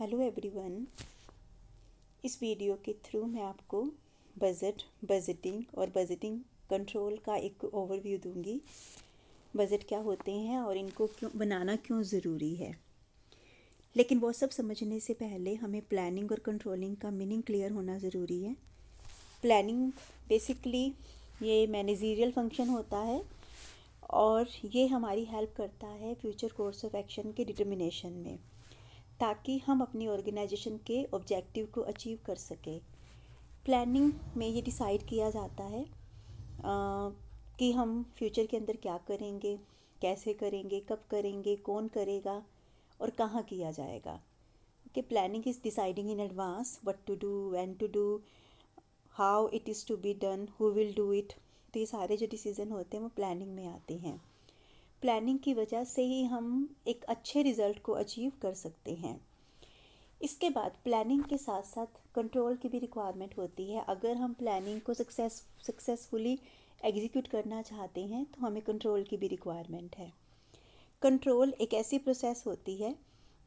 Hello everyone इस video के through मैं आपको बजट बजटिंग और बजटिंग कंट्रोल का एक ओवरव्यू दूंगी बजट क्या होते हैं और इनको क्यों बनाना क्यों ज़रूरी है लेकिन वो सब समझने से पहले हमें प्लानिंग और कंट्रोलिंग का मीनिंग क्लियर होना ज़रूरी है प्लानिंग बेसिकली ये मैनेजीरियल फंक्शन होता है और ये हमारी हेल्प करता है फ्यूचर कोर्स ऑफ एक्शन के डिटर्मिनेशन में ताकि हम अपनी ऑर्गेनाइजेशन के ऑब्जेक्टिव को अचीव कर सकें प्लानिंग में ये डिसाइड किया जाता है आ, कि हम फ्यूचर के अंदर क्या करेंगे कैसे करेंगे कब करेंगे कौन करेगा और कहाँ किया जाएगा कि planning is deciding in advance what to do when to do how it is to be done who will do it तो ये सारे जो डिसीज़न होते हैं वो प्लानिंग में आते हैं प्लानिंग की वजह से ही हम एक अच्छे रिज़ल्ट को अचीव कर सकते हैं इसके बाद प्लानिंग के साथ साथ कंट्रोल की भी रिक्वायरमेंट होती है अगर हम प्लानिंग को सक्सेस सक्सेसफुली एग्जीक्यूट करना चाहते हैं तो हमें कंट्रोल की भी रिक्वायरमेंट है कंट्रोल एक ऐसी प्रोसेस होती है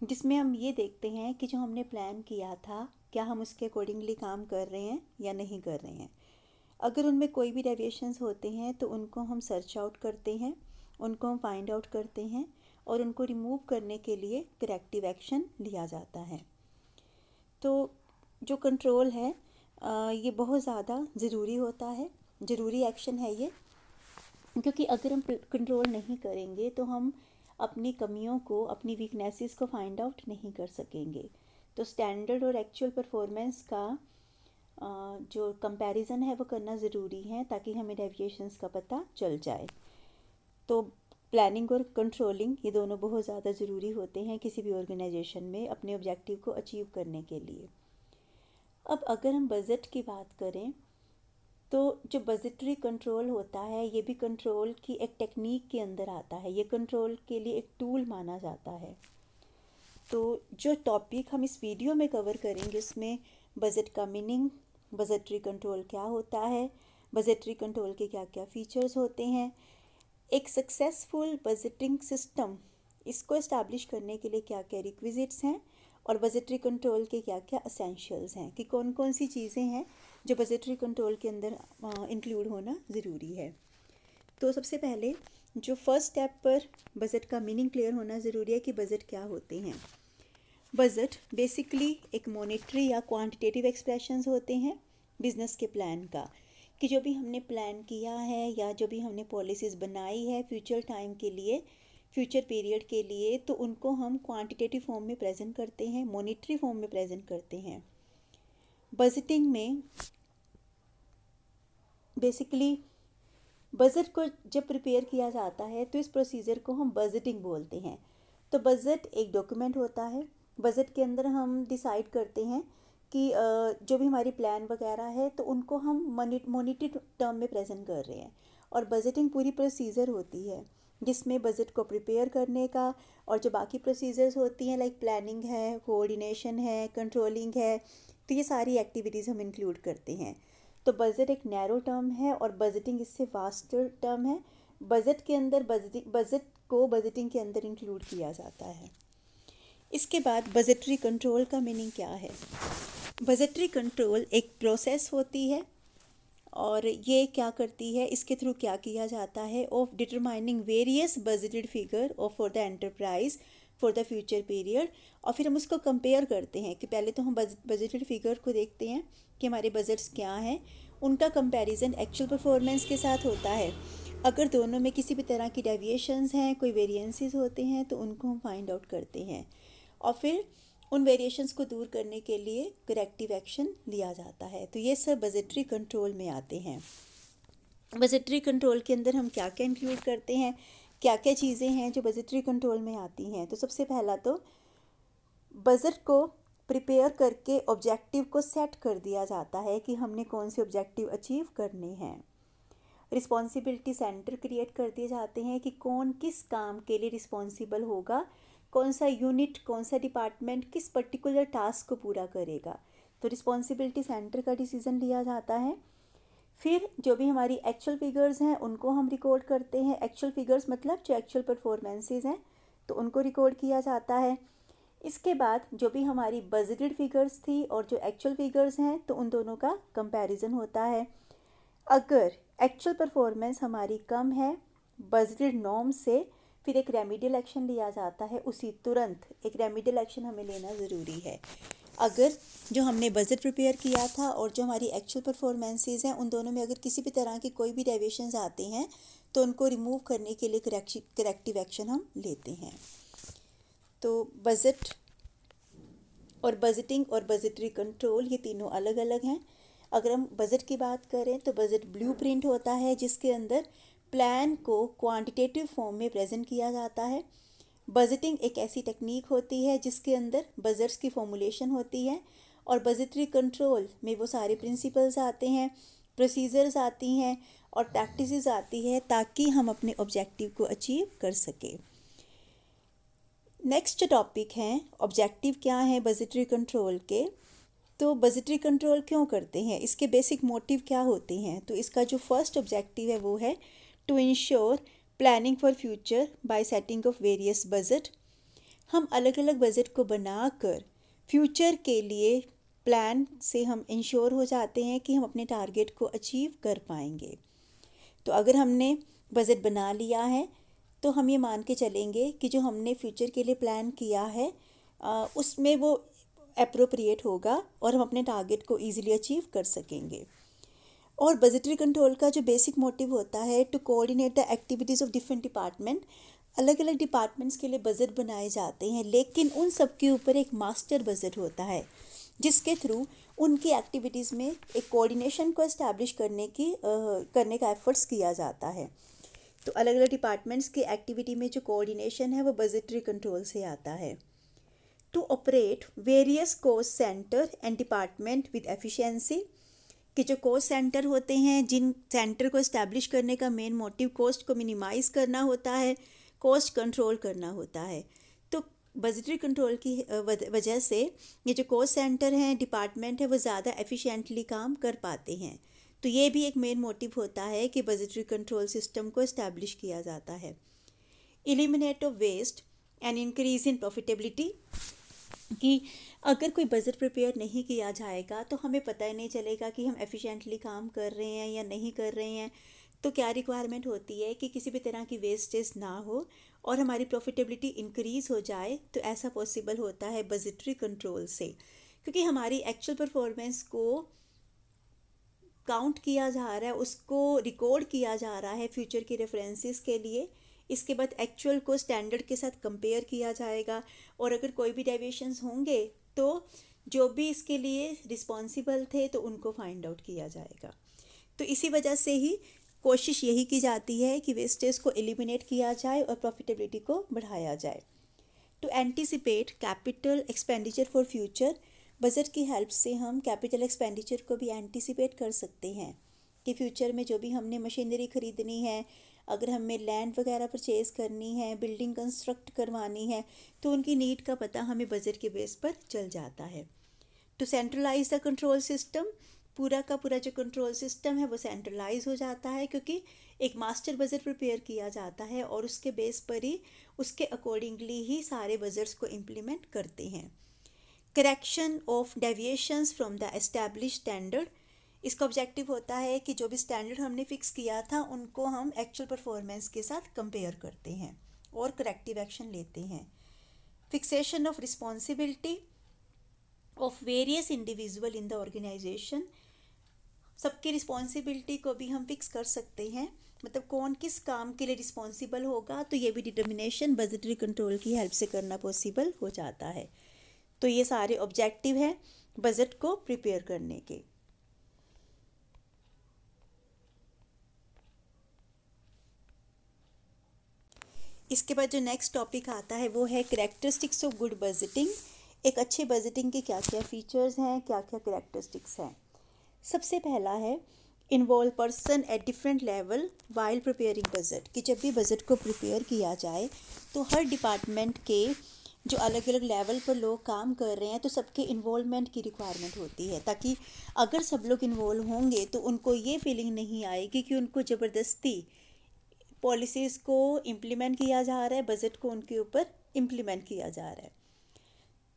जिसमें हम ये देखते हैं कि जो हमने प्लान किया था क्या हम उसके अकॉर्डिंगली काम कर रहे हैं या नहीं कर रहे हैं अगर उनमें कोई भी डेविएशंस होते हैं तो उनको हम सर्च आउट करते हैं उनको हम फाइंड आउट करते हैं और उनको रिमूव करने के लिए करेक्टिव एक्शन लिया जाता है तो जो कंट्रोल है ये बहुत ज़्यादा ज़रूरी होता है ज़रूरी एक्शन है ये क्योंकि अगर हम कंट्रोल नहीं करेंगे तो हम अपनी कमियों को अपनी वीकनेसेस को फाइंड आउट नहीं कर सकेंगे तो स्टैंडर्ड और एक्चुअल परफॉर्मेंस का जो कंपैरिजन है वो करना ज़रूरी है ताकि हमें डेविएशंस का पता चल जाए तो प्लानिंग और कंट्रोलिंग ये दोनों बहुत ज़्यादा ज़रूरी होते हैं किसी भी ऑर्गेनाइजेशन में अपने ऑब्जेक्टिव को अचीव करने के लिए अब अगर हम बजट की बात करें तो जो बजटरी कंट्रोल होता है ये भी कंट्रोल की एक टेक्निक के अंदर आता है ये कंट्रोल के लिए एक टूल माना जाता है तो जो टॉपिक हम इस वीडियो में कवर करेंगे उसमें बजट का मीनिंग बजटरी कंट्रोल क्या होता है बजटरी कंट्रोल के क्या क्या फ़ीचर्स होते हैं एक सक्सेसफुल बजटिंग सिस्टम इसको इस्टेब्लिश करने के लिए क्या क्या रिक्विजिट्स हैं और बजटरी कंट्रोल के क्या क्या असेंशियल्स हैं कि कौन कौन सी चीज़ें हैं जो बजटरी कंट्रोल के अंदर इंक्लूड होना ज़रूरी है तो सबसे पहले जो फर्स्ट स्टेप पर बजट का मीनिंग क्लियर होना ज़रूरी है कि बजट क्या होते हैं बजट बेसिकली एक मॉनेटरी या क्वांटिटेटिव एक्सप्रेशंस होते हैं बिजनेस के प्लान का कि जो भी हमने प्लान किया है या जो भी हमने पॉलिसीज़ बनाई है फ्यूचर टाइम के लिए फ्यूचर पीरियड के लिए तो उनको हम क्वांटिटेटिव फॉर्म में प्रेजेंट करते हैं मॉनिटरी फॉर्म में प्रेजेंट करते हैं बजटिंग में बेसिकली बजट को जब प्रिपेयर किया जाता है तो इस प्रोसीजर को हम बजटिंग बोलते हैं तो बजट एक डॉक्यूमेंट होता है बजट के अंदर हम डिसाइड करते हैं कि जो भी हमारी प्लान वगैरह है तो उनको हम मोनिटेड टर्म में प्रेजेंट कर रहे हैं और बजटिंग पूरी प्रोसीजर होती है जिसमें बजट को प्रिपेयर करने का और जो बाकी प्रोसीजर्स होती हैं लाइक प्लानिंग है कोऑर्डिनेशन है कंट्रोलिंग है तो ये सारी एक्टिविटीज़ हम इंक्लूड करते हैं तो बजट एक नैरो टर्म है और बजटिंग इससे वास्टर टर्म है बजट के अंदर बजट को बजटिंग के अंदर इंक्लूड किया जाता है इसके बाद बजटरी कंट्रोल का मीनिंग क्या है बजटरी कंट्रोल एक प्रोसेस होती है और ये क्या करती है इसके थ्रू क्या किया जाता है of determining various budgeted figure और for the enterprise for the future period और फिर हम उसको कंपेयर करते हैं कि पहले तो हम बजटेड फिगर को देखते हैं कि हमारे बजट्स क्या हैं उनका कंपैरिजन एक्चुअल परफॉर्मेंस के साथ होता है अगर दोनों में किसी भी तरह की डेविएशंस हैं कोई वेरिएंसेस होते हैं तो उनको हम फाइंड आउट करते हैं और फिर उन वेरिएशंस को दूर करने के लिए करेक्टिव एक्शन लिया जाता है तो ये सब बजटरी कंट्रोल में आते हैं बजटरी कंट्रोल के अंदर हम क्या क्या इंक्लूड करते हैं क्या क्या चीज़ें हैं जो बजटरी कंट्रोल में आती हैं तो सबसे पहला तो बजट को प्रिपेयर करके ऑब्जेक्टिव को सेट कर दिया जाता है कि हमने कौन से ऑब्जेक्टिव अचीव करने हैं रिस्पॉन्सिबिलिटी सेंटर क्रिएट कर दिए जाते हैं कि कौन किस काम के लिए रिस्पॉन्सिबल होगा कौन सा यूनिट कौन सा डिपार्टमेंट किस पर्टिकुलर टास्क को पूरा करेगा तो रिस्पॉन्सिबिलिटी सेंटर का डिसीज़न लिया जाता है फिर जो भी हमारी एक्चुअल फिगर्स हैं उनको हम रिकॉर्ड करते हैं एक्चुअल फिगर्स मतलब जो एक्चुअल परफॉर्मेंसेज हैं तो उनको रिकॉर्ड किया जाता है इसके बाद जो भी हमारी बजटेड फिगर्स थी और जो एक्चुअल फिगर्स हैं तो उन दोनों का कंपैरिजन होता है अगर एक्चुअल परफॉर्मेंस हमारी कम है बजटेड नॉर्म से फिर एक रेमिडियल एक्शन लिया जाता है उसी तुरंत एक रेमिडियल एक्शन हमें लेना ज़रूरी है अगर जो हमने बजट प्रिपेयर किया था और जो हमारी एक्चुअल परफॉर्मेंसेज हैं उन दोनों में अगर किसी भी तरह की कोई भी डेविएशन आते हैं तो उनको रिमूव करने के लिए करेक्टिव एक्शन हम लेते हैं तो बजट और बजटिंग और बजटरी कंट्रोल ये तीनों अलग अलग हैं अगर हम बजट की बात करें तो बजट ब्लू होता है जिसके अंदर प्लान को क्वांटिटेटिव फॉर्म में प्रेजेंट किया जाता है बजटिंग एक ऐसी टेक्निक होती है जिसके अंदर बजट्स की फॉर्मुलेशन होती है और बजटरी कंट्रोल में वो सारे प्रिंसिपल्स आते हैं प्रोसीजर्स आती हैं और प्रैक्टिस आती है ताकि हम अपने ऑब्जेक्टिव को अचीव कर सकें नेक्स्ट टॉपिक हैं ऑब्जेक्टिव क्या है बजटरी कंट्रोल के तो बजटरी कंट्रोल क्यों करते हैं इसके बेसिक मोटिव क्या होते हैं तो इसका जो फर्स्ट ऑब्जेक्टिव है वो है to ensure planning for future by setting of various budget हम अलग अलग बजट को बना कर फ्यूचर के लिए प्लान से हम इंश्योर हो जाते हैं कि हम अपने टारगेट को अचीव कर पाएंगे तो अगर हमने बजट बना लिया है तो हम ये मान के चलेंगे कि जो हमने फ्यूचर के लिए प्लान किया है उसमें वो अप्रोप्रिएट होगा और हम अपने टारगेट को ईजिली अचीव कर सकेंगे और बजटरी कंट्रोल का जो बेसिक मोटिव होता है to coordinate the activities of different department अलग अलग डिपार्टमेंट्स के लिए बजट बनाए जाते हैं लेकिन उन सब के ऊपर एक मास्टर बजट होता है जिसके थ्रू उनकी एक्टिविटीज़ में एक कोऑर्डिनेशन को इस्टेब्लिश करने की आ, करने का एफर्ट्स किया जाता है तो अलग अलग डिपार्टमेंट्स की एक्टिविटी में जो कोऑर्डिनेशन है वो बजटरी कंट्रोल से आता है to operate various course centre and department with efficiency कि जो कोस्ट सेंटर होते हैं जिन सेंटर को इस्टेब्लिश करने का मेन मोटिव कोस्ट को मिनिमाइज़ करना होता है कोस्ट कंट्रोल करना होता है तो बजटरी कंट्रोल की वजह से ये जो कोस्ट सेंटर हैं डिपार्टमेंट है वो ज़्यादा एफिशिएंटली काम कर पाते हैं तो ये भी एक मेन मोटिव होता है कि बजटरी कंट्रोल सिस्टम को इस्टेब्लिश किया जाता है eliminate of waste and increase in profitability कि अगर कोई बजट प्रिपेयर नहीं किया जाएगा तो हमें पता ही नहीं चलेगा कि हम एफिशिएंटली काम कर रहे हैं या नहीं कर रहे हैं तो क्या रिक्वायरमेंट होती है कि किसी भी तरह की वेस्टेज ना हो और हमारी प्रॉफिटेबिलिटी इंक्रीज़ हो जाए तो ऐसा पॉसिबल होता है बजटरी कंट्रोल से क्योंकि हमारी एक्चुअल परफॉर्मेंस को काउंट किया जा रहा है उसको रिकॉर्ड किया जा रहा है फ्यूचर की रेफरेंसेस के लिए इसके बाद एक्चुअल को स्टैंडर्ड के साथ कंपेयर किया जाएगा और अगर कोई भी डेविएशंस होंगे तो जो भी इसके लिए रिस्पॉन्सिबल थे तो उनको फाइंड आउट किया जाएगा तो इसी वजह से ही कोशिश यही की जाती है कि वेस्टेज को एलिमिनेट किया जाए और प्रॉफिटेबिलिटी को बढ़ाया जाए to anticipate capital expenditure for future budget की हेल्प से हम कैपिटल एक्सपेंडिचर को भी एंटिसिपेट कर सकते हैं कि फ्यूचर में जो भी हमने मशीनरी खरीदनी है अगर हमें लैंड वगैरह परचेज़ करनी है बिल्डिंग कंस्ट्रक्ट करवानी है तो उनकी नीड का पता हमें बजट के बेस पर चल जाता है to centralise the control system पूरा का पूरा जो कंट्रोल सिस्टम है वो सेंट्रलाइज हो जाता है क्योंकि एक मास्टर बजट प्रिपेयर किया जाता है और उसके बेस पर ही उसके अकॉर्डिंगली ही सारे बजट्स को इम्प्लीमेंट करते हैं correction of deviations from the establish standard इसका ऑब्जेक्टिव होता है कि जो भी स्टैंडर्ड हमने फिक्स किया था उनको हम एक्चुअल परफॉर्मेंस के साथ कंपेयर करते हैं और करेक्टिव एक्शन लेते हैं fixation of responsibility of various individual in the organisation सबकी रिस्पॉन्सिबिलिटी को भी हम फिक्स कर सकते हैं मतलब कौन किस काम के लिए रिस्पॉन्सिबल होगा तो ये भी डिटर्मिनेशन बजटरी कंट्रोल की हेल्प से करना पॉसिबल हो जाता है तो ये सारे ऑब्जेक्टिव हैं बजट को प्रिपेयर करने के इसके बाद जो नेक्स्ट टॉपिक आता है वो है करेक्टरिस्टिक्स ऑफ गुड बजटिंग एक अच्छे बजटिंग के क्या क्या फ़ीचर्स हैं क्या क्या करेक्टरिस्टिक्स हैं सबसे पहला है involve person at different level while preparing budget कि जब भी बजट को प्रिपेयर किया जाए तो हर डिपार्टमेंट के जो अलग अलग लेवल पर लोग काम कर रहे हैं तो सबके इन्वॉल्वमेंट की रिक्वायरमेंट होती है ताकि अगर सब लोग इन्वॉल्व होंगे तो उनको ये फीलिंग नहीं आएगी कि उनको ज़बरदस्ती पॉलिसीज़ को इम्प्लीमेंट किया जा रहा है बजट को उनके ऊपर इम्प्लीमेंट किया जा रहा है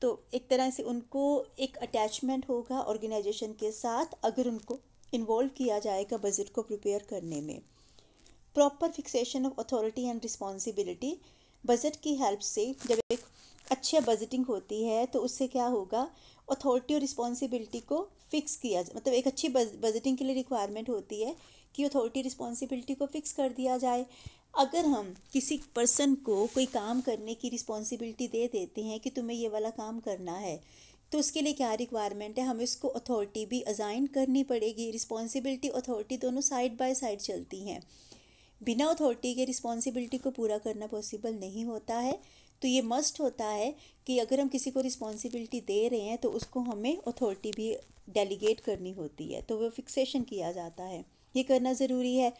तो एक तरह से उनको एक अटैचमेंट होगा ऑर्गेनाइजेशन के साथ अगर उनको इन्वॉल्व किया जाएगा बजट को प्रिपेयर करने में proper fixation of authority and responsibility budget की हेल्प से जब एक अच्छे बजटिंग होती है तो उससे क्या होगा अथॉरिटी और रिस्पॉन्सिबिलिटी को फिक्स किया मतलब एक अच्छी बजटिंग के लिए रिक्वायरमेंट होती है की अथॉरिटी रिस्पॉन्सिबिलिटी को फिक्स कर दिया जाए अगर हम किसी पर्सन को कोई काम करने की रिस्पॉन्सिबिलिटी दे देते हैं कि तुम्हें ये वाला काम करना है तो उसके लिए क्या रिक्वायरमेंट है हमें उसको अथॉरिटी भी अजाइन करनी पड़ेगी रिस्पॉन्सिबिलिटी अथॉरिटी दोनों साइड बाय साइड चलती हैं बिना अथॉरिटी के रिस्पॉन्सिबिलिटी को पूरा करना पॉसिबल नहीं होता है तो ये मस्ट होता है कि अगर हम किसी को रिस्पॉन्सिबिलिटी दे रहे हैं तो उसको हमें अथॉरिटी भी डेलीगेट करनी होती है तो वो फिक्सेशन किया जाता है ये करना ज़रूरी है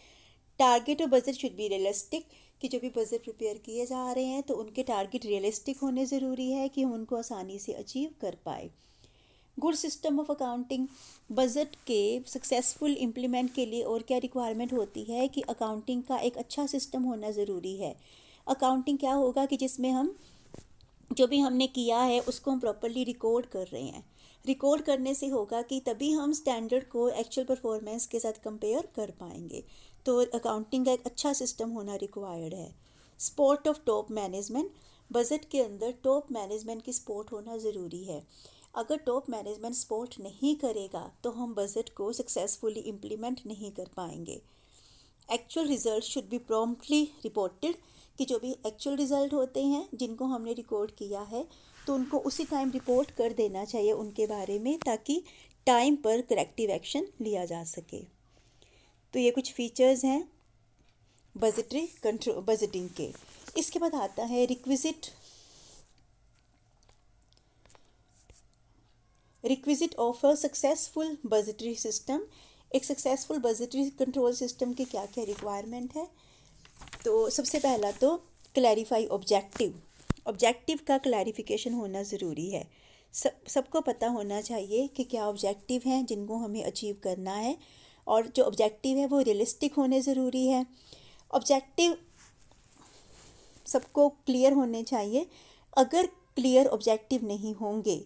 टारगेट और बजट शुड बी रियलिस्टिक कि जो भी बजट प्रिपेयर किए जा रहे हैं तो उनके टारगेट रियलिस्टिक होने ज़रूरी है कि हम उनको आसानी से अचीव कर पाए good system of accounting budget के सक्सेसफुल इम्प्लीमेंट के लिए और क्या रिक्वायरमेंट होती है कि अकाउंटिंग का एक अच्छा सिस्टम होना ज़रूरी है अकाउंटिंग क्या होगा कि जिसमें हम जो भी हमने किया है उसको हम प्रॉपरली रिकॉर्ड कर रहे हैं रिकॉर्ड करने से होगा कि तभी हम स्टैंडर्ड को एक्चुअल परफॉर्मेंस के साथ कंपेयर कर पाएंगे तो अकाउंटिंग का एक अच्छा सिस्टम होना रिक्वायर्ड है support of top management budget के अंदर टॉप मैनेजमेंट की सपोर्ट होना ज़रूरी है अगर टॉप मैनेजमेंट सपोर्ट नहीं करेगा तो हम बजट को सक्सेसफुली इम्प्लीमेंट नहीं कर पाएंगे actual result should be promptly reported कि जो भी एक्चुअल रिज़ल्ट होते हैं जिनको हमने रिकॉर्ड किया है तो उनको उसी टाइम रिपोर्ट कर देना चाहिए उनके बारे में ताकि टाइम पर करेक्टिव एक्शन लिया जा सके तो ये कुछ फीचर्स हैं बजटरी कंट्रो बजटिंग के इसके बाद आता है requisite requisite of a successful budgetary system एक सक्सेसफुल बजटरी कंट्रोल सिस्टम के क्या क्या रिक्वायरमेंट है तो सबसे पहला तो क्लैरिफाई ऑब्जेक्टिव ऑब्जेक्टिव का क्लैरिफिकेशन होना ज़रूरी है सब सबको पता होना चाहिए कि क्या ऑब्जेक्टिव हैं जिनको हमें अचीव करना है और जो ऑब्जेक्टिव है वो रियलिस्टिक होने ज़रूरी है ऑब्जेक्टिव सबको क्लियर होने चाहिए अगर क्लियर ऑब्जेक्टिव नहीं होंगे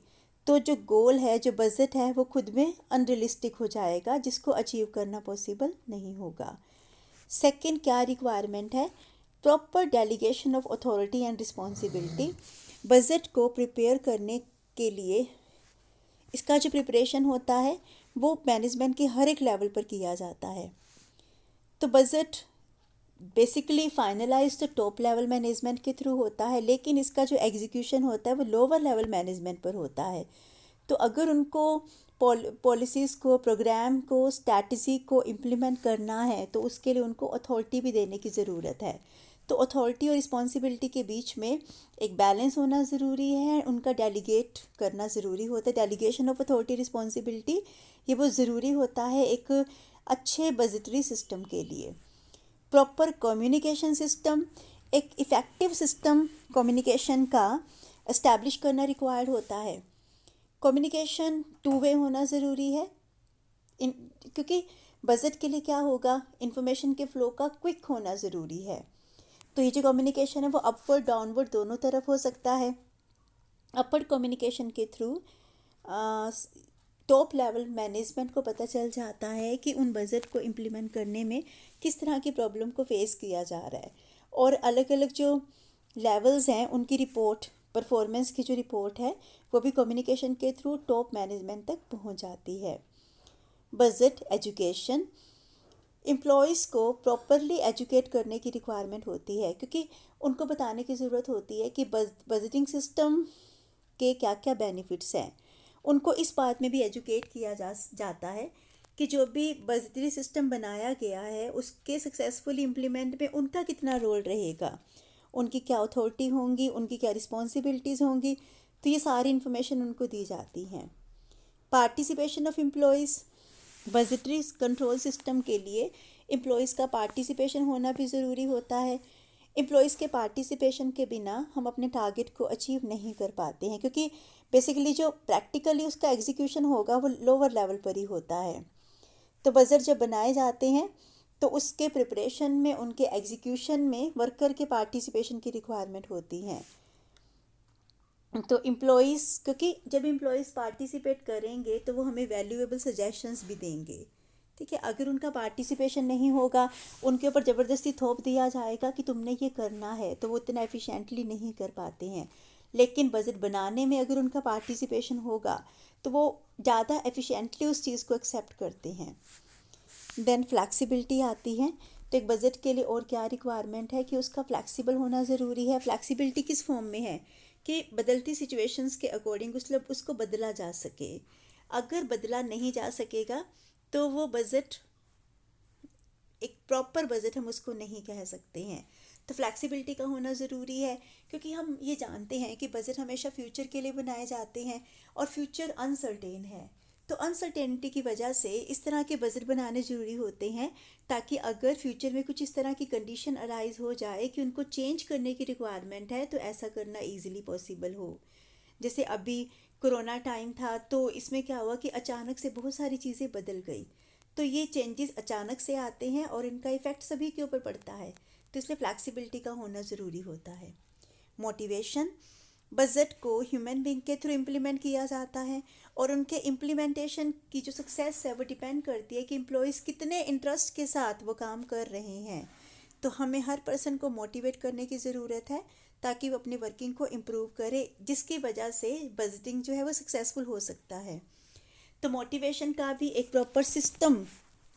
तो जो गोल है जो बजट है वो खुद में अनरियलिस्टिक हो जाएगा जिसको अचीव करना पॉसिबल नहीं होगा सेकंड क्या रिक्वायरमेंट है proper delegation of authority and responsibility budget को प्रिपेयर करने के लिए इसका जो प्रिपरेशन होता है वो मैनेजमेंट के हर एक लेवल पर किया जाता है तो बजट बेसिकली फाइनलाइज तो टॉप लेवल मैनेजमेंट के थ्रू होता है लेकिन इसका जो एग्जीक्यूशन होता है वो लोअर लेवल मैनेजमेंट पर होता है तो अगर उनको पॉलिसीज़ को प्रोग्राम को स्ट्रैटी को इम्प्लीमेंट करना है तो उसके लिए उनको अथॉरिटी भी देने की ज़रूरत है तो अथॉरिटी और रिस्पॉन्सिबिलिटी के बीच में एक बैलेंस होना ज़रूरी है उनका डेलीगेट करना ज़रूरी होता है डेलीगेशन ऑफ अथॉरिटी रिस्पॉन्सिबिलिटी ये बहुत ज़रूरी होता है एक अच्छे बजटरी सिस्टम के लिए प्रॉपर कम्युनिकेशन सिस्टम एक इफ़ेक्टिव सिस्टम कम्युनिकेशन का इस्टेब्लिश करना रिक्वायर्ड होता है कम्युनिकेशन टू वे होना ज़रूरी है इन क्योंकि बजट के लिए क्या होगा इन्फॉर्मेशन के फ्लो का क्विक होना ज़रूरी है तो ये जो कम्युनिकेशन है वो अपवर्ड डाउनवर्ड दोनों तरफ हो सकता है अपवर्ड कम्युनिकेशन के थ्रू टॉप लेवल मैनेजमेंट को पता चल जाता है कि उन बजट को इम्प्लीमेंट करने में किस तरह की प्रॉब्लम को फेस किया जा रहा है और अलग अलग जो लेवल्स हैं उनकी रिपोर्ट परफॉर्मेंस की जो रिपोर्ट है वो भी कम्युनिकेशन के थ्रू टॉप मैनेजमेंट तक पहुंच जाती है बजट एजुकेशन एम्प्लॉयज़ को प्रॉपरली एजुकेट करने की रिक्वायरमेंट होती है क्योंकि उनको बताने की ज़रूरत होती है कि बज बजटिंग सिस्टम के क्या क्या बेनिफिट्स हैं उनको इस बात में भी एजुकेट किया जा जाता है कि जो भी बजटरी सिस्टम बनाया गया है उसके सक्सेसफुली इम्प्लीमेंट में उनका कितना रोल रहेगा उनकी क्या अथॉरिटी होंगी उनकी क्या रिस्पॉन्सिबिलिटीज़ होंगी तो ये सारी इन्फॉर्मेशन उनको दी जाती हैं participation of employees budgetary control system के लिए एम्प्लॉयज़ का पार्टिसिपेशन होना भी ज़रूरी होता है एम्प्लॉयज़ के पार्टिसिपेशन के बिना हम अपने टारगेट को अचीव नहीं कर पाते हैं क्योंकि बेसिकली जो प्रैक्टिकली उसका एग्जीक्यूशन होगा वो लोअर लेवल पर ही होता है तो बजट जब बनाए जाते हैं तो उसके प्रिपरेशन में उनके एग्जीक्यूशन में वर्कर के पार्टिसिपेशन की रिक्वायरमेंट होती है तो एम्प्लॉयज़ क्योंकि जब इम्प्लॉयज़ पार्टिसिपेट करेंगे तो वो हमें वैल्यूएबल सजेशंस भी देंगे ठीक है अगर उनका पार्टिसिपेशन नहीं होगा उनके ऊपर ज़बरदस्ती थोप दिया जाएगा कि तुमने ये करना है तो वो इतना एफिशिएंटली नहीं कर पाते हैं लेकिन बजट बनाने में अगर उनका पार्टिसिपेशन होगा तो वो ज़्यादा एफिशिएंटली उस चीज़ को एक्सेप्ट करते हैं देन फ्लैक्सीबिलिटी आती है तो एक बजट के लिए और क्या रिक्वायरमेंट है कि उसका फ्लैक्सिबल होना ज़रूरी है फ्लैक्सिबिलिटी किस फॉर्म में है कि बदलती सिचुएशंस के अकॉर्डिंग उसलब उसको बदला जा सके अगर बदला नहीं जा सकेगा तो वो बजट एक प्रॉपर बजट हम उसको नहीं कह सकते हैं तो फ्लैक्सीबिलिटी का होना ज़रूरी है क्योंकि हम ये जानते हैं कि बजट हमेशा फ्यूचर के लिए बनाए जाते हैं और फ्यूचर अनसर्टेन है तो अनसर्टेनिटी की वजह से इस तरह के बजट बनाने ज़रूरी होते हैं ताकि अगर फ्यूचर में कुछ इस तरह की कंडीशन अराइज हो जाए कि उनको चेंज करने की रिक्वायरमेंट है तो ऐसा करना ईजिली पॉसिबल हो जैसे अभी कोरोना टाइम था तो इसमें क्या हुआ कि अचानक से बहुत सारी चीज़ें बदल गई तो ये चेंजेस अचानक से आते हैं और इनका इफ़ेक्ट सभी के ऊपर पड़ता है तो इसलिए फ्लैक्सिबिलिटी का होना ज़रूरी होता है मोटिवेशन बजट को ह्यूमन बींग के थ्रू इम्प्लीमेंट किया जाता है और उनके इम्प्लीमेंटेशन की जो सक्सेस है वो डिपेंड करती है कि एम्प्लॉयज़ कितने इंटरेस्ट के साथ वो काम कर रहे हैं तो हमें हर पर्सन को मोटिवेट करने की ज़रूरत है ताकि वो अपने वर्किंग को इम्प्रूव करे जिसकी वजह से बजटिंग जो है वो सक्सेसफुल हो सकता है तो मोटिवेशन का भी एक प्रॉपर सिस्टम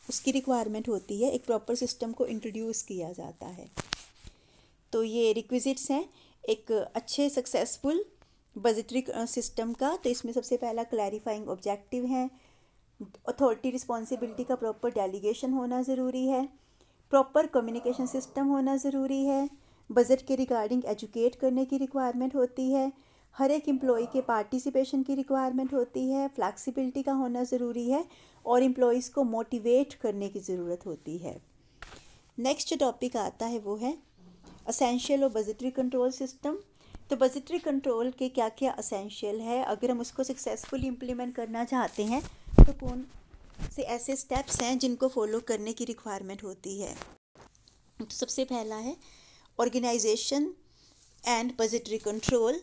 उसकी रिक्वायरमेंट होती है एक प्रॉपर सिस्टम को इंट्रोड्यूस किया जाता है तो ये रिक्विजिट्स हैं एक अच्छे सक्सेसफुल बजटरी सिस्टम uh, का तो इसमें सबसे पहला क्लैरिफाइंग ऑब्जेक्टिव है अथॉरिटी रिस्पॉन्सिबिलिटी का प्रॉपर डेलीगेशन होना ज़रूरी है प्रॉपर कम्युनिकेशन सिस्टम होना ज़रूरी है बजट के रिगार्डिंग एजुकेट करने की रिक्वायरमेंट होती है हर एक एम्प्लॉय के पार्टिसिपेशन की रिक्वायरमेंट होती है फ्लैक्सिबिलिटी का होना ज़रूरी है और एम्प्लॉयज़ को मोटिवेट करने की ज़रूरत होती है नेक्स्ट जो टॉपिक आता है वो है असेंशियल और बजटरी कंट्रोल सिस्टम तो बजटरी कंट्रोल के क्या क्या असेंशियल है अगर हम उसको सक्सेसफुली इम्प्लीमेंट करना चाहते हैं तो कौन से ऐसे स्टेप्स हैं जिनको फॉलो करने की रिक्वायरमेंट होती है तो सबसे पहला है ऑर्गेनाइजेशन एंड बजटरी कंट्रोल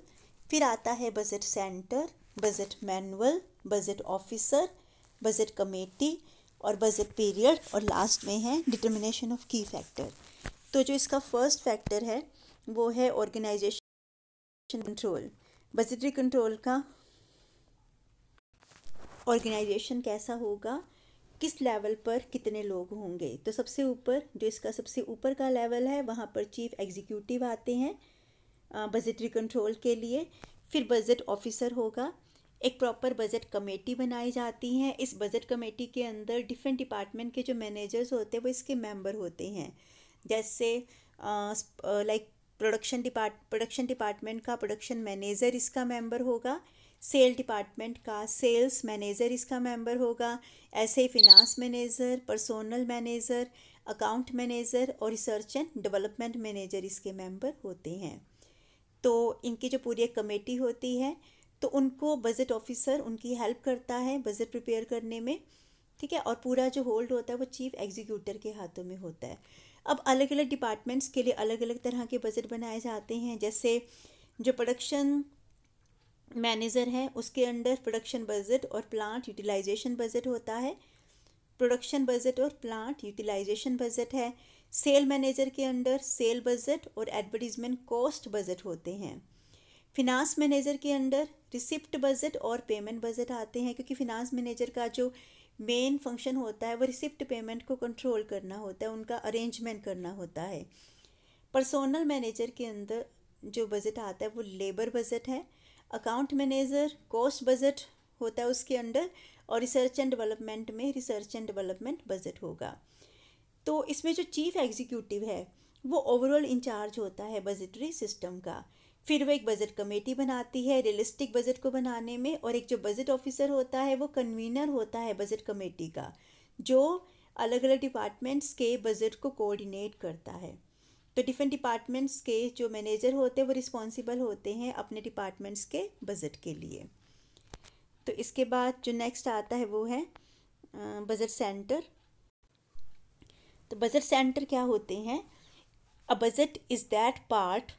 फिर आता है budget centre budget manual budget officer budget committee और बजट पीरियड और लास्ट में है डिटर्मिनेशन ऑफ की फैक्टर तो जो इसका फर्स्ट फैक्टर है वो है ऑर्गेनाइजेशन कंट्रोल बजटरी कंट्रोल का ऑर्गेनाइजेशन कैसा होगा किस लेवल पर कितने लोग होंगे तो सबसे ऊपर जो इसका सबसे ऊपर का लेवल है वहाँ पर चीफ एग्जीक्यूटिव आते हैं बजटरी कंट्रोल के लिए फिर बजट ऑफिसर होगा एक प्रॉपर बजट कमेटी बनाई जाती है इस बजट कमेटी के अंदर डिफरेंट डिपार्टमेंट के जो मैनेजर्स होते हैं वो इसके मेंबर होते हैं जैसे like production depart production department का प्रोडक्शन मैनेजर इसका मेंबर होगा सेल डिपार्टमेंट का सेल्स मैनेजर इसका मेंबर होगा ऐसे ही finance manager personnel manager account manager और रिसर्च एंड डेवलपमेंट मैनेजर इसके मेंबर होते हैं तो इनकी जो पूरी एक कमेटी होती है तो उनको बजट ऑफिसर उनकी हेल्प करता है बजट प्रिपेयर करने में ठीक है और पूरा जो होल्ड होता है वो चीफ एग्जीक्यूटर के हाथों में होता है अब अलग अलग डिपार्टमेंट्स के लिए अलग अलग तरह के बजट बनाए जाते हैं जैसे जो प्रोडक्शन मैनेजर है उसके अंडर प्रोडक्शन बजट और प्लांट यूटिलाइजेशन बजट होता है प्रोडक्शन बजट और प्लांट यूटिलाइजेशन बजट है सेल मैनेजर के अंडर सेल बजट और एडवर्टीजमेंट कॉस्ट बजट होते हैं फिनांस मैनेजर के अंडर रिसिप्ट बजट और पेमेंट बजट आते हैं क्योंकि फिनांस मैनेजर का जो मेन फंक्शन होता है वो रिसिप्ट पेमेंट को कंट्रोल करना होता है उनका अरेंजमेंट करना होता है पर्सोनल मैनेजर के अंदर जो बजट आता है वो लेबर बजट है अकाउंट मैनेजर कॉस्ट बजट होता है उसके अंडर और रिसर्च एंड डेवलपमेंट में रिसर्च एंड डेवलपमेंट बजट होगा तो इसमें जो चीफ एग्जीक्यूटिव है वो ओवरऑल इंचार्ज होता है बजटरी सिस्टम का फिर वो एक बजट कमेटी बनाती है रियलिस्टिक बजट को बनाने में और एक जो बजट ऑफिसर होता है वो कन्वीनर होता है बजट कमेटी का जो अलग अलग डिपार्टमेंट्स के बजट को कोऑर्डिनेट करता है तो डिफरेंट डिपार्टमेंट्स के जो मैनेजर होते हैं वो रिस्पॉन्सिबल होते हैं अपने डिपार्टमेंट्स के बजट के लिए तो इसके बाद जो नेक्स्ट आता है वो है बजट सेंटर तो बजट सेंटर क्या होते हैं a budget is that part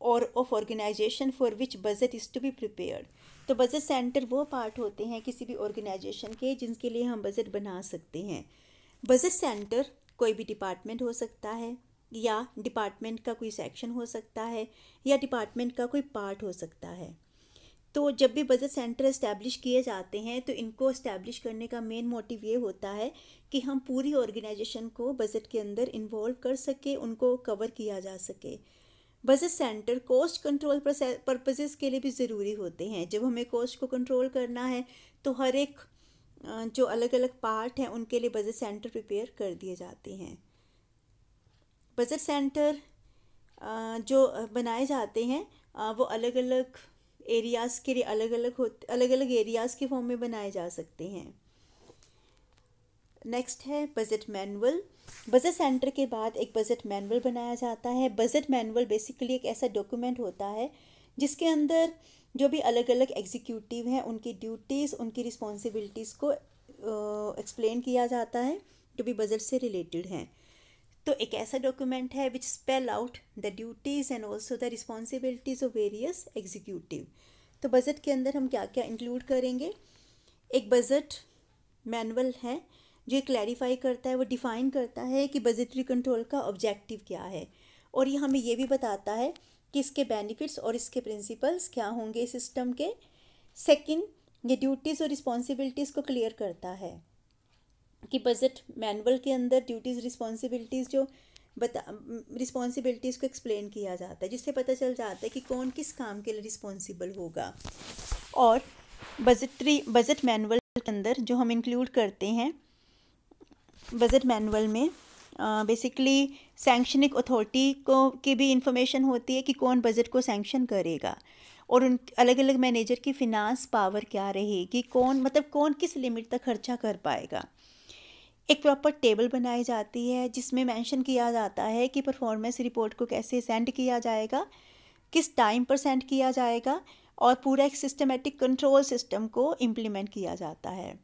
और of organisation for which budget is to be prepared तो बजट सेंटर वो पार्ट होते हैं किसी भी ऑर्गेनाइजेशन के जिनके लिए हम बजट बना सकते हैं बजट सेंटर कोई भी डिपार्टमेंट हो सकता है या डिपार्टमेंट का कोई सेक्शन हो सकता है या डिपार्टमेंट का कोई पार्ट हो सकता है तो जब भी बजट सेंटर इस्टेब्लिश किए जाते हैं तो इनको इस्टेब्लिश करने का मेन मोटिव ये होता है कि हम पूरी ऑर्गेनाइजेशन को बजट के अंदर इन्वॉल्व कर सके उनको कवर किया जा सके bases centre cost control purposes के लिए भी ज़रूरी होते हैं जब हमें कॉस्ट को कंट्रोल करना है तो हर एक जो अलग अलग पार्ट हैं उनके लिए बजट सेंटर प्रिपेयर कर दिए जाते हैं बजट सेंटर जो बनाए जाते हैं वो अलग अलग एरियाज़ के लिए अलग अलग होते अलग अलग एरियाज़ के फॉर्म में बनाए जा सकते हैं नेक्स्ट है बजट मैनुअल बजट सेंटर के बाद एक बजट मैनुअल बनाया जाता है बजट मैनुअल बेसिकली एक ऐसा डॉक्यूमेंट होता है जिसके अंदर जो भी अलग अलग एग्जीक्यूटिव हैं उनकी ड्यूटीज़ उनकी रिस्पॉन्सिबिलिटीज़ को एक्सप्लेन किया जाता है जो भी बजट से रिलेटेड हैं तो एक ऐसा डॉक्यूमेंट है which spell out the duties and also the responsibilities of various executive तो बजट के अंदर हम क्या क्या इंक्लूड करेंगे एक बजट मैनुअल है जो ये क्लैरिफाई करता है वो डिफ़ाइन करता है कि बजटरी कंट्रोल का ऑब्जेक्टिव क्या है और ये हमें ये भी बताता है कि इसके बेनिफिट्स और इसके प्रिंसिपल्स क्या होंगे सिस्टम के सेकंड ये ड्यूटीज़ और रिस्पॉन्सिबिलिटीज़ को क्लियर करता है कि बजट मैनुअल के अंदर ड्यूटीज़ रिस्पॉन्सिबिलिटीज़ जो बता रिस्पॉन्सिबिलिटीज़ को एक्सप्लेन किया जाता है जिससे पता चल जाता है कि कौन किस काम के लिए रिस्पॉन्सिबल होगा और बजटरी बजट मैनुअल के अंदर जो हम इंक्लूड करते हैं बजट मैनुअल में बेसिकली सैंक्शनिंग अथॉरिटी को की भी इंफॉर्मेशन होती है कि कौन बजट को सैंक्शन करेगा और उन अलग अलग मैनेजर की फिनांस पावर क्या रहेगी कौन मतलब कौन किस लिमिट तक खर्चा कर पाएगा एक प्रॉपर टेबल बनाई जाती है जिसमें मेंशन किया जाता है कि परफॉर्मेंस रिपोर्ट को कैसे सेंड किया जाएगा किस टाइम पर सेंड किया जाएगा और पूरा एक सिस्टमेटिक कंट्रोल सिस्टम को इम्प्लीमेंट किया जाता है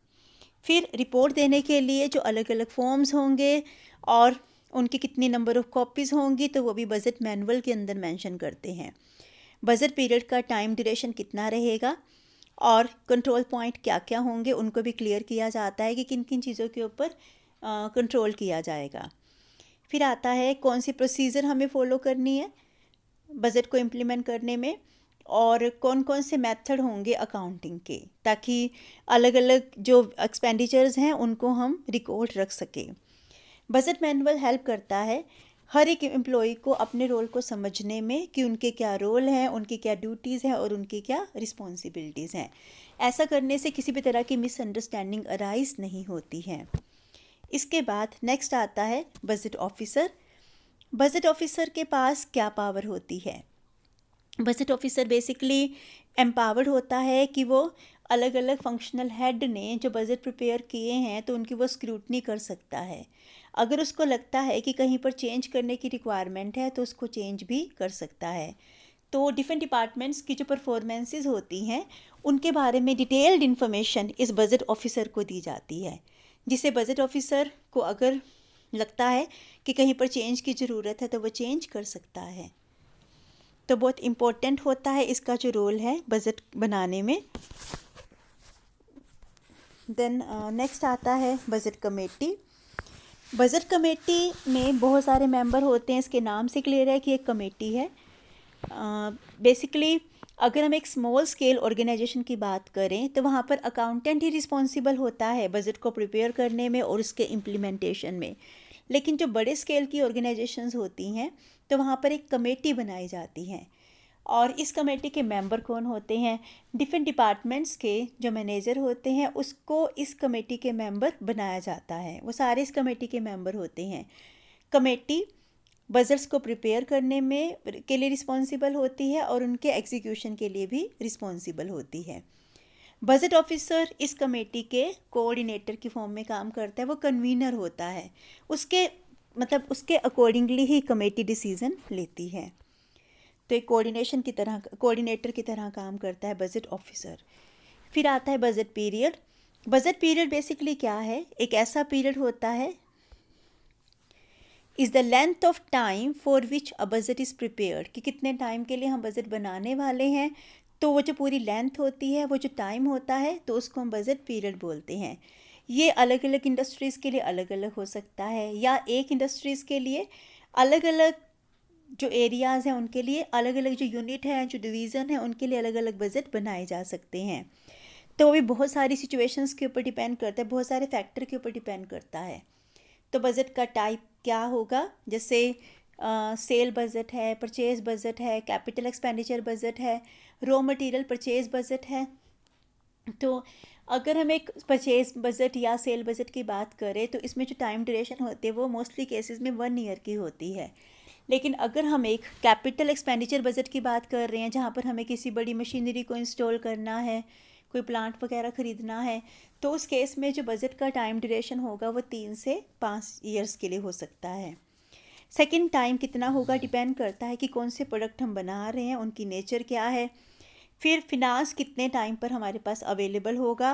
फिर रिपोर्ट देने के लिए जो अलग अलग फॉर्म्स होंगे और उनकी कितनी नंबर ऑफ़ कॉपीज़ होंगी तो वो भी बजट मैनुअल के अंदर मेंशन करते हैं बजट पीरियड का टाइम ड्यूरेशन कितना रहेगा और कंट्रोल पॉइंट क्या क्या होंगे उनको भी क्लियर किया जाता है कि किन किन चीज़ों के ऊपर कंट्रोल किया जाएगा फिर आता है कौन सी प्रोसीजर हमें फ़ॉलो करनी है बजट को इम्प्लीमेंट करने में और कौन कौन से मेथड होंगे अकाउंटिंग के ताकि अलग अलग जो एक्सपेंडिचर्स हैं उनको हम रिकॉर्ड रख सकें बजट मैनुअल हेल्प करता है हर एक एम्प्लॉय को अपने रोल को समझने में कि उनके क्या रोल हैं उनकी क्या ड्यूटीज़ हैं और उनकी क्या रिस्पॉन्सिबिलिटीज़ हैं ऐसा करने से किसी भी तरह की मिसअंडरस्टैंडिंग अराइज नहीं होती है इसके बाद नेक्स्ट आता है बजट ऑफिसर बजट ऑफिसर के पास क्या पावर होती है बजट ऑफिसर बेसिकली एम्पावर्ड होता है कि वो अलग अलग फंक्शनल हेड ने जो बजट प्रिपेयर किए हैं तो उनकी वो स्क्रूटनी कर सकता है अगर उसको लगता है कि कहीं पर चेंज करने की रिक्वायरमेंट है तो उसको चेंज भी कर सकता है तो डिफरेंट डिपार्टमेंट्स की जो परफॉर्मेंसेस होती हैं उनके बारे में डिटेल्ड इन्फॉर्मेशन इस बजट ऑफिसर को दी जाती है जिसे बजट ऑफिसर को अगर लगता है कि कहीं पर चेंज की ज़रूरत है तो वो चेंज कर सकता है तो बहुत इम्पोर्टेंट होता है इसका जो रोल है बजट बनाने में देन नेक्स्ट uh, आता है बजट कमेटी बजट कमेटी में बहुत सारे मेंबर होते हैं इसके नाम से क्लियर है कि एक कमेटी है बेसिकली uh, अगर हम एक स्मॉल स्केल ऑर्गेनाइजेशन की बात करें तो वहाँ पर अकाउंटेंट ही रिस्पॉन्सिबल होता है बजट को प्रिपेयर करने में और उसके इम्प्लीमेंटेशन में लेकिन जो बड़े स्केल की ऑर्गेनाइजेशंस होती हैं तो वहाँ पर एक कमेटी बनाई जाती है और इस कमेटी के मेंबर कौन होते हैं डिफरेंट डिपार्टमेंट्स के जो मैनेजर होते हैं उसको इस कमेटी के मेंबर बनाया जाता है वो सारे इस कमेटी के मेंबर होते हैं कमेटी बजट्स को प्रिपेयर करने में के लिए रिस्पॉन्सिबल होती है और उनके एग्जीक्यूशन के लिए भी रिस्पॉन्सिबल होती है बजट ऑफिसर इस कमेटी के कोऑर्डिनेटर की फॉर्म में काम करता है वो कन्वीनर होता है उसके मतलब उसके अकॉर्डिंगली ही कमेटी डिसीज़न लेती है तो एक कोऑर्डिनेशन की तरह कोऑर्डिनेटर की तरह काम करता है बजट ऑफिसर फिर आता है budget period budget period basically क्या है एक ऐसा पीरियड होता है is the length of time for which a budget is prepared कि कितने टाइम के लिए हम बजट बनाने वाले हैं तो वो जो पूरी लेंथ होती है वो जो टाइम होता है तो उसको हम बजट पीरियड बोलते हैं ये अलग अलग इंडस्ट्रीज़ के लिए अलग अलग हो सकता है या एक इंडस्ट्रीज़ के लिए अलग अलग जो एरियाज़ हैं उनके लिए अलग अलग जो यूनिट हैं जो डिवीज़न है उनके लिए अलग अलग बजट बनाए जा सकते हैं तो भी बहुत सारी सिचुएशंस के ऊपर डिपेंड करता है बहुत सारे फैक्टर के ऊपर डिपेंड करता है तो बजट का टाइप क्या होगा जैसे सेल बजट है परचेज बजट है कैपिटल एक्सपेंडिचर बजट है रॉ मटेरियल परचेज बजट है तो अगर हम एक परचेज बजट या सेल बजट की बात करें तो इसमें जो टाइम ड्यूरेशन होती है वो मोस्टली केसेस में वन ईयर की होती है लेकिन अगर हम एक कैपिटल एक्सपेंडिचर बजट की बात कर रहे हैं जहाँ पर हमें किसी बड़ी मशीनरी को इंस्टॉल करना है कोई प्लांट वगैरह ख़रीदना है तो उस केस में जो बजट का टाइम ड्यूरेशन होगा वो तीन से पाँच ईयर्स के लिए हो सकता है सेकेंड टाइम कितना होगा डिपेंड hmm. करता है कि कौन से प्रोडक्ट हम बना रहे हैं उनकी नेचर क्या है फिर फिनांस कितने टाइम पर हमारे पास अवेलेबल होगा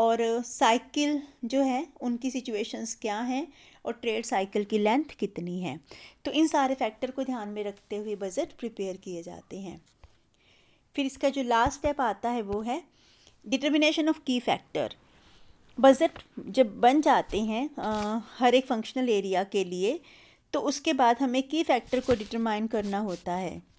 और साइकिल uh, जो है उनकी सिचुएशंस क्या हैं और ट्रेड साइकिल की लेंथ कितनी है तो इन सारे फैक्टर को ध्यान में रखते हुए बजट प्रिपेयर किए जाते हैं फिर इसका जो लास्ट स्टेप आता है वो है determination of key factor budget जब बन जाते हैं आ, uh, हर एक फंक्शनल एरिया के लिए तो उसके बाद हमें की फैक्टर को डिटरमाइन करना होता है